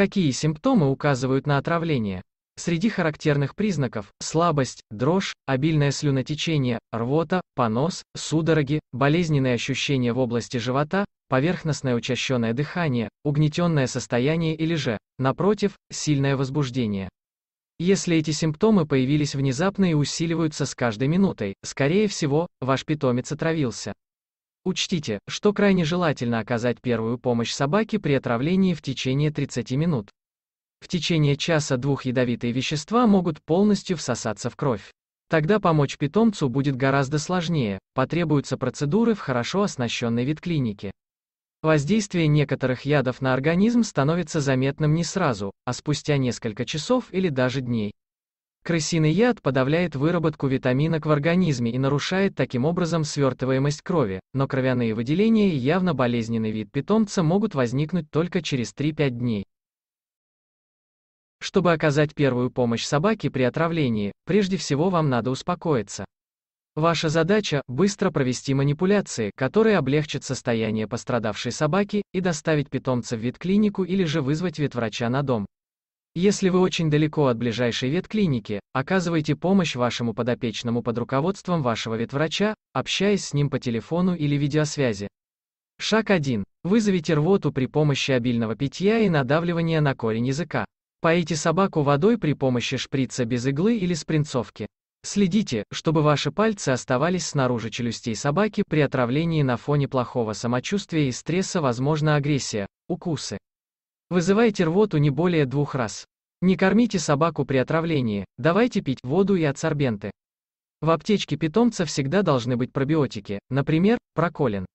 Какие симптомы указывают на отравление? Среди характерных признаков – слабость, дрожь, обильное слюнотечение, рвота, понос, судороги, болезненные ощущения в области живота, поверхностное учащенное дыхание, угнетенное состояние или же, напротив, сильное возбуждение. Если эти симптомы появились внезапно и усиливаются с каждой минутой, скорее всего, ваш питомец отравился. Учтите, что крайне желательно оказать первую помощь собаке при отравлении в течение 30 минут. В течение часа-двух ядовитые вещества могут полностью всосаться в кровь. Тогда помочь питомцу будет гораздо сложнее, потребуются процедуры в хорошо оснащенной ветклинике. Воздействие некоторых ядов на организм становится заметным не сразу, а спустя несколько часов или даже дней. Крысиный яд подавляет выработку витаминок в организме и нарушает таким образом свертываемость крови, но кровяные выделения и явно болезненный вид питомца могут возникнуть только через 3-5 дней. Чтобы оказать первую помощь собаке при отравлении, прежде всего вам надо успокоиться. Ваша задача – быстро провести манипуляции, которые облегчат состояние пострадавшей собаки, и доставить питомца в ветклинику или же вызвать ветврача на дом. Если вы очень далеко от ближайшей ветклиники, оказывайте помощь вашему подопечному под руководством вашего ветврача, общаясь с ним по телефону или видеосвязи. Шаг 1. Вызовите рвоту при помощи обильного питья и надавливания на корень языка. Поите собаку водой при помощи шприца без иглы или спринцовки. Следите, чтобы ваши пальцы оставались снаружи челюстей собаки при отравлении на фоне плохого самочувствия и стресса возможна агрессия, укусы. Вызывайте рвоту не более двух раз. Не кормите собаку при отравлении, давайте пить воду и адсорбенты. В аптечке питомца всегда должны быть пробиотики, например, проколин.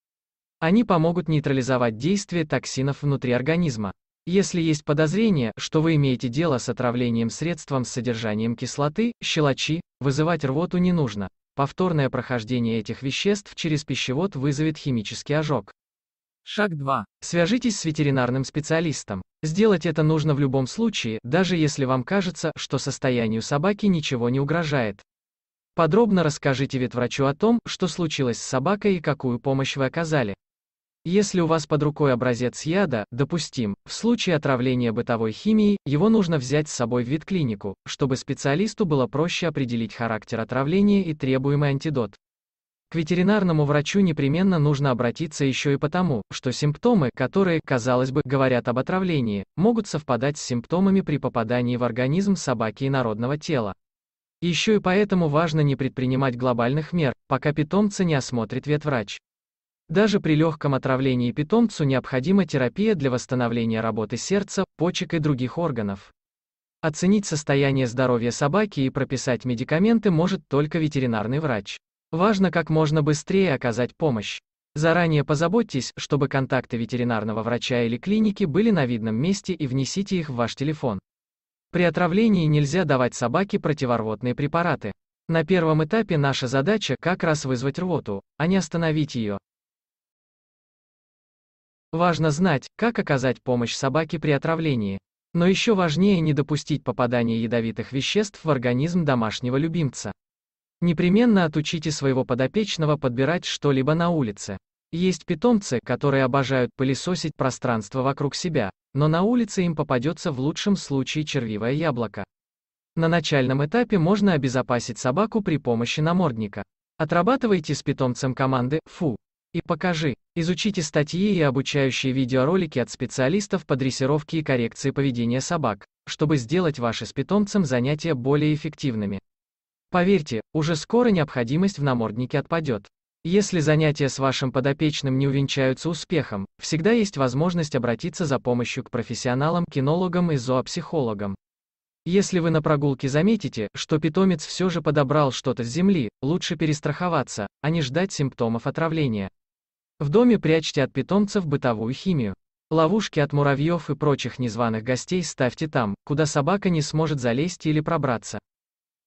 Они помогут нейтрализовать действие токсинов внутри организма. Если есть подозрение, что вы имеете дело с отравлением средством с содержанием кислоты, щелочи, вызывать рвоту не нужно. Повторное прохождение этих веществ через пищевод вызовет химический ожог. Шаг 2. Свяжитесь с ветеринарным специалистом. Сделать это нужно в любом случае, даже если вам кажется, что состоянию собаки ничего не угрожает. Подробно расскажите ветврачу о том, что случилось с собакой и какую помощь вы оказали. Если у вас под рукой образец яда, допустим, в случае отравления бытовой химией, его нужно взять с собой в ветклинику, чтобы специалисту было проще определить характер отравления и требуемый антидот. К ветеринарному врачу непременно нужно обратиться еще и потому, что симптомы, которые, казалось бы, говорят об отравлении, могут совпадать с симптомами при попадании в организм собаки инородного тела. Еще и поэтому важно не предпринимать глобальных мер, пока питомца не осмотрит ветврач. Даже при легком отравлении питомцу необходима терапия для восстановления работы сердца, почек и других органов. Оценить состояние здоровья собаки и прописать медикаменты может только ветеринарный врач. Важно как можно быстрее оказать помощь. Заранее позаботьтесь, чтобы контакты ветеринарного врача или клиники были на видном месте и внесите их в ваш телефон. При отравлении нельзя давать собаке противорвотные препараты. На первом этапе наша задача как раз вызвать рвоту, а не остановить ее. Важно знать, как оказать помощь собаке при отравлении. Но еще важнее не допустить попадания ядовитых веществ в организм домашнего любимца. Непременно отучите своего подопечного подбирать что-либо на улице. Есть питомцы, которые обожают пылесосить пространство вокруг себя, но на улице им попадется в лучшем случае червивое яблоко. На начальном этапе можно обезопасить собаку при помощи намордника. Отрабатывайте с питомцем команды «Фу» и «Покажи». Изучите статьи и обучающие видеоролики от специалистов по дрессировке и коррекции поведения собак, чтобы сделать ваши с питомцем занятия более эффективными. Поверьте, уже скоро необходимость в наморднике отпадет. Если занятия с вашим подопечным не увенчаются успехом, всегда есть возможность обратиться за помощью к профессионалам, кинологам и зоопсихологам. Если вы на прогулке заметите, что питомец все же подобрал что-то с земли, лучше перестраховаться, а не ждать симптомов отравления. В доме прячьте от питомцев бытовую химию. Ловушки от муравьев и прочих незваных гостей ставьте там, куда собака не сможет залезть или пробраться.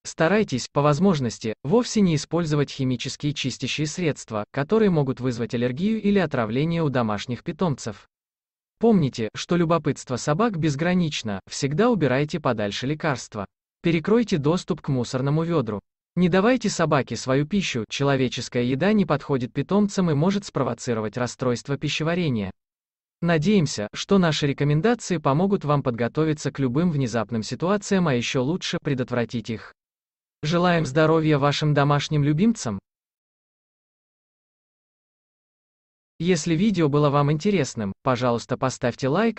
Старайтесь, по возможности, вовсе не использовать химические чистящие средства, которые могут вызвать аллергию или отравление у домашних питомцев. Помните, что любопытство собак безгранично, всегда убирайте подальше лекарства. Перекройте доступ к мусорному ведру. Не давайте собаке свою пищу, человеческая еда не подходит питомцам и может спровоцировать расстройство пищеварения. Надеемся, что наши рекомендации помогут вам подготовиться к любым внезапным ситуациям, а еще лучше предотвратить их. Желаем здоровья вашим домашним любимцам! Если видео было вам интересным, пожалуйста поставьте лайк,